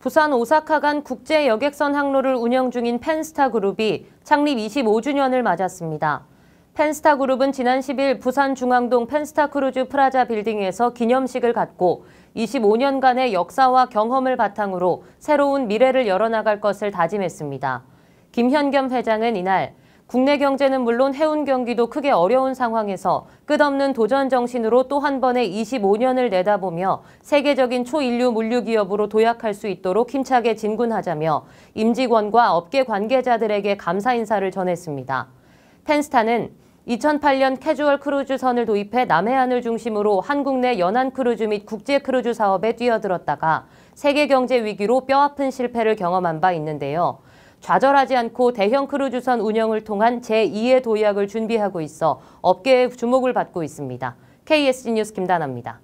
부산 오사카 간 국제 여객선 항로를 운영 중인 펜스타 그룹이 창립 25주년을 맞았습니다. 펜스타 그룹은 지난 10일 부산 중앙동 펜스타 크루즈 프라자 빌딩에서 기념식을 갖고 25년간의 역사와 경험을 바탕으로 새로운 미래를 열어나갈 것을 다짐했습니다. 김현겸 회장은 이날 국내 경제는 물론 해운 경기도 크게 어려운 상황에서 끝없는 도전 정신으로 또 한 번의 25년을 내다보며 세계적인 초인류 물류 기업으로 도약할 수 있도록 힘차게 진군하자며 임직원과 업계 관계자들에게 감사 인사를 전했습니다. 펜스타는 2008년 캐주얼 크루즈선을 도입해 남해안을 중심으로 한국 내 연안 크루즈 및 국제 크루즈 사업에 뛰어들었다가 세계 경제 위기로 뼈아픈 실패를 경험한 바 있는데요. 좌절하지 않고 대형 크루즈선 운영을 통한 제2의 도약을 준비하고 있어 업계의 주목을 받고 있습니다. KSG 뉴스 김다나입니다.